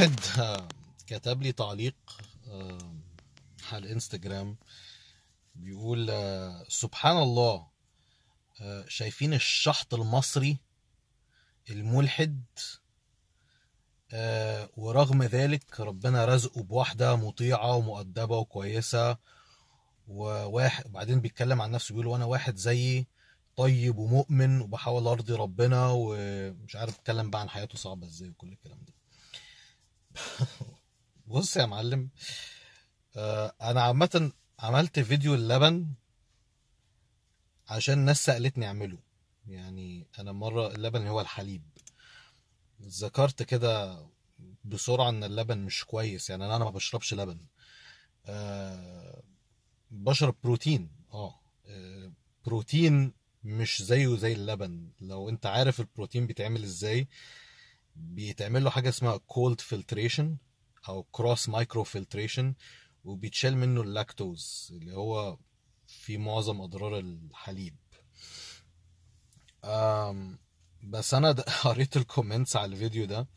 واحد آه، كتب لي تعليق آه، على الانستجرام بيقول آه، سبحان الله شايفين الشحط المصري الملحد ورغم ذلك ربنا رزقه بواحدة مطيعة ومؤدبة وكويسة وواحد وبعدين بيتكلم عن نفسه بيقول وانا واحد زيي طيب ومؤمن وبحاول ارضي ربنا ومش عارف اتكلم بقى عن حياته صعبة ازاي وكل الكلام ده بص يا معلم آه، انا عامه عملت فيديو اللبن عشان ناس سالتني اعمله يعني انا مره اللبن هو الحليب ذكرت كده بسرعه ان اللبن مش كويس يعني انا ما بشربش لبن آه، بشرب بروتين آه،, اه بروتين مش زيه زي اللبن لو انت عارف البروتين بيتعمل ازاي آه بيتعمل له حاجه اسمها كولد فلتريشن او كروس مايكرو فلتريشن وبيتشال منه اللاكتوز اللي هو في معظم اضرار الحليب أم بس انا قريت الكومنتس على الفيديو ده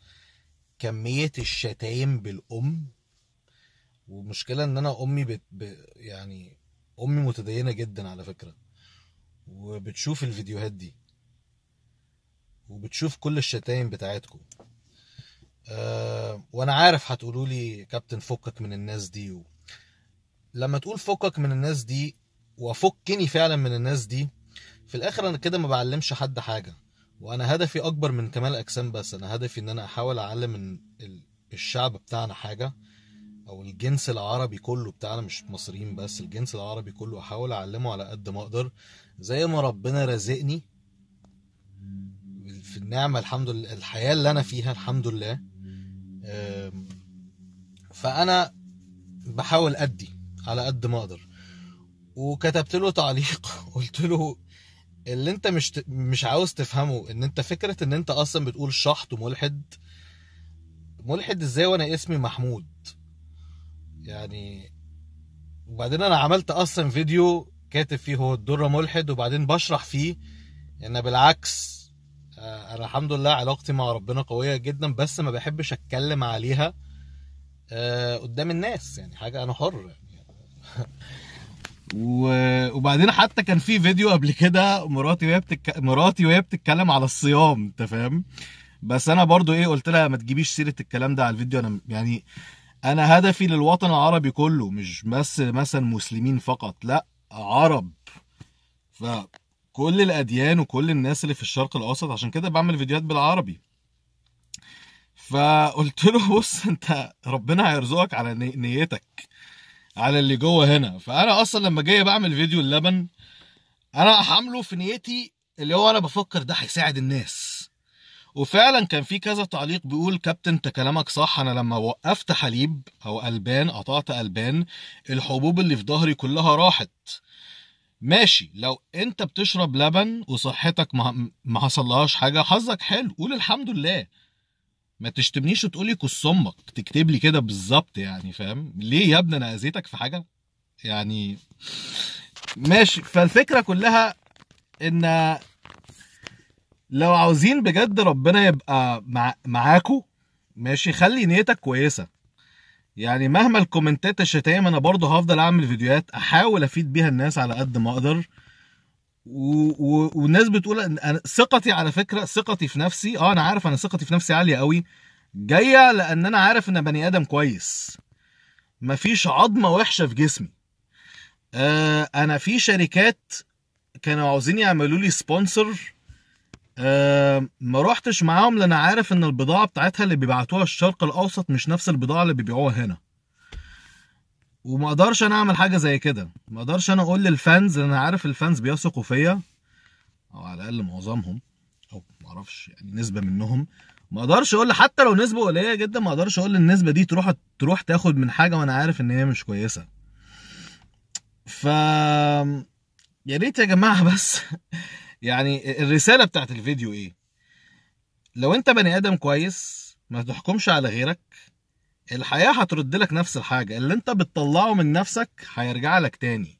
كميه الشتايم بالام ومشكله ان انا امي بت... ب... يعني امي متدينه جدا على فكره وبتشوف الفيديوهات دي وبتشوف كل الشتايم بتاعتكم أه وانا عارف هتقولوا لي كابتن فكك من الناس دي و... لما تقول فكك من الناس دي وفكني فعلا من الناس دي في الاخر انا كده ما بعلمش حد حاجه وانا هدفي اكبر من كمال اجسام بس انا هدفي ان انا احاول اعلم الشعب بتاعنا حاجه او الجنس العربي كله بتاعنا مش مصريين بس الجنس العربي كله احاول اعلمه على قد ما اقدر زي ما ربنا رزقني في النعمه الحمد لله الحياه اللي انا فيها الحمد لله فانا بحاول ادي على قد ما اقدر وكتبت له تعليق قلت له اللي انت مش مش عاوز تفهمه ان انت فكره ان انت اصلا بتقول شحط وملحد ملحد ازاي وانا اسمي محمود يعني وبعدين انا عملت اصلا فيديو كاتب فيه هو الدره ملحد وبعدين بشرح فيه ان بالعكس آه، انا الحمد لله علاقتي مع ربنا قويه جدا بس ما بحبش اتكلم عليها آه، قدام الناس يعني حاجه انا حر يعني. وبعدين حتى كان في فيديو قبل كده مراتي وهي بتك... مراتي وهي بتتكلم على الصيام انت فاهم بس انا برضو ايه قلت لها ما تجيبيش سيره الكلام ده على الفيديو انا يعني انا هدفي للوطن العربي كله مش بس مثلا مسلمين فقط لا عرب ف كل الاديان وكل الناس اللي في الشرق الاوسط عشان كده بعمل فيديوهات بالعربي فقلت له بص انت ربنا هيرزقك على نيتك على اللي جوه هنا فانا اصلا لما جاي بعمل فيديو اللبن انا حامله في نيتي اللي هو انا بفكر ده هيساعد الناس وفعلا كان في كذا تعليق بيقول كابتن انت كلامك صح انا لما وقفت حليب او البان قطعت البان الحبوب اللي في ظهري كلها راحت ماشي لو انت بتشرب لبن وصحتك ما, ما حصلهاش حاجه حظك حلو قول الحمد لله ما تشتمنيش وتقولي كس امك تكتب لي كده بالظبط يعني فاهم ليه يا ابني انا اذيتك في حاجه يعني ماشي فالفكره كلها ان لو عاوزين بجد ربنا يبقى معاكو ماشي خلي نيتك كويسه يعني مهما الكومنتات الشتايم انا برضه هفضل اعمل فيديوهات احاول افيد بيها الناس على قد ما اقدر و... و... والناس بتقول أنا ثقتي على فكره ثقتي في نفسي اه انا عارف انا ثقتي في نفسي عاليه قوي جايه لان انا عارف ان بني ادم كويس مفيش عظمه وحشه في جسمي آه انا في شركات كانوا عاوزين يعملوا لي سبونسر أه ما روحتش معاهم لان عارف ان البضاعه بتاعتها اللي بيبعتوها الشرق الاوسط مش نفس البضاعه اللي بيبيعوها هنا وما اقدرش انا اعمل حاجه زي كده ما اقدرش انا اقول للفانز لان انا عارف الفانز بيثقوا فيا او على الاقل معظمهم او ما اعرفش يعني نسبه منهم ما اقدرش اقول حتى لو نسبه قليله جدا ما اقدرش اقول النسبه دي تروح تروح تاخد من حاجه وانا عارف ان هي مش كويسه ف يا ريت يا جماعه بس يعني الرساله بتاعت الفيديو ايه لو انت بني ادم كويس ما تحكمش على غيرك الحياه هترد لك نفس الحاجه اللي انت بتطلعه من نفسك هيرجع لك تاني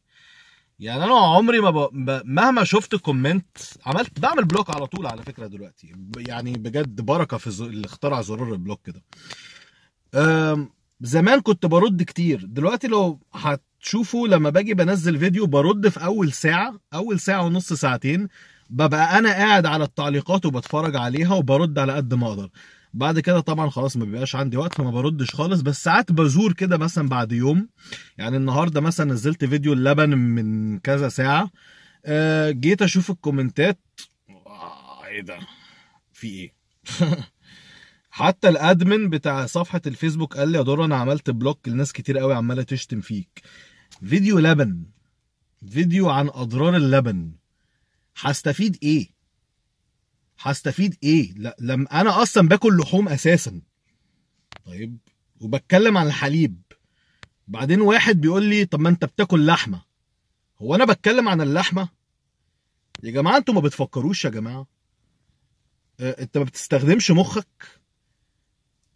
يعني انا عمري ما ب... ب... مهما شفت كومنت عملت بعمل بلوك على طول على فكره دلوقتي يعني بجد بركه في زر... اللي اخترع زرار البلوك ده أم... زمان كنت برد كتير دلوقتي لو هت تشوفوا لما باجي بنزل فيديو برد في اول ساعه اول ساعه ونص ساعتين ببقى انا قاعد على التعليقات وبتفرج عليها وبرد على قد ما اقدر بعد كده طبعا خلاص ما بيبقاش عندي وقت فما بردش خالص بس ساعات بزور كده مثلا بعد يوم يعني النهارده مثلا نزلت فيديو اللبن من كذا ساعه أه جيت اشوف الكومنتات ايه ده في ايه حتى الادمن بتاع صفحه الفيسبوك قال لي يا دور انا عملت بلوك لناس كتير قوي عماله تشتم فيك فيديو لبن فيديو عن اضرار اللبن هستفيد ايه هستفيد ايه لا لما انا اصلا باكل لحوم اساسا طيب وبتكلم عن الحليب بعدين واحد بيقول لي طب ما انت بتاكل لحمه هو انا بتكلم عن اللحمه يا جماعه انتوا ما بتفكروش يا جماعه اه انت ما بتستخدمش مخك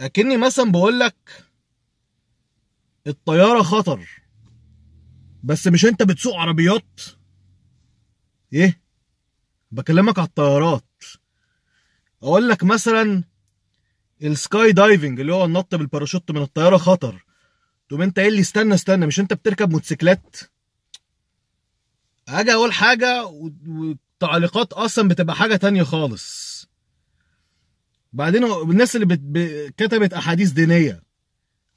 اكني مثلا بقول لك الطياره خطر بس مش انت بتسوق عربيات ايه بكلمك على الطيارات اقول لك مثلا السكاي دايفنج اللي هو النط بالباراشوت من الطياره خطر تقوم انت ايه اللي استنى استنى مش انت بتركب موتوسيكلات اجي اقول حاجه والتعليقات اصلا بتبقى حاجه تانية خالص بعدين الناس اللي كتبت احاديث دينيه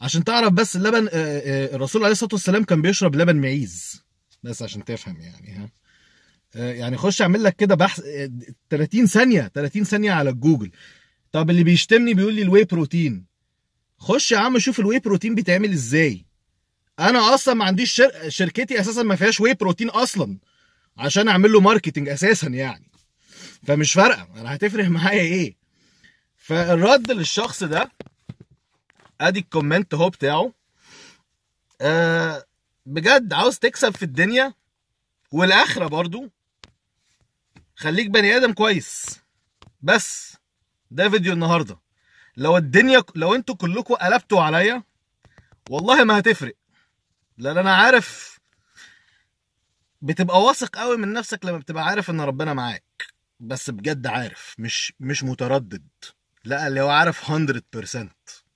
عشان تعرف بس اللبن آه، آه، الرسول عليه الصلاه والسلام كان بيشرب لبن معيز بس عشان تفهم يعني ها آه، يعني خش اعمل لك كده بحث 30 ثانيه 30 ثانيه على الجوجل طب اللي بيشتمني بيقول لي الواي بروتين خش يا عم شوف الواي بروتين بيتعمل ازاي انا اصلا ما عنديش شر... شركتي اساسا ما فيهاش واي بروتين اصلا عشان اعمل له ماركتنج اساسا يعني فمش فارقه انا هتفرق معايا ايه فالرد للشخص ده ادي الكومنت اهو بتاعه آه بجد عاوز تكسب في الدنيا والاخره برضو خليك بني ادم كويس بس ده فيديو النهارده لو الدنيا لو انتوا كلكم قلبتوا عليا والله ما هتفرق لان انا عارف بتبقى واثق قوي من نفسك لما بتبقى عارف ان ربنا معاك بس بجد عارف مش مش متردد لا اللي هو عارف 100%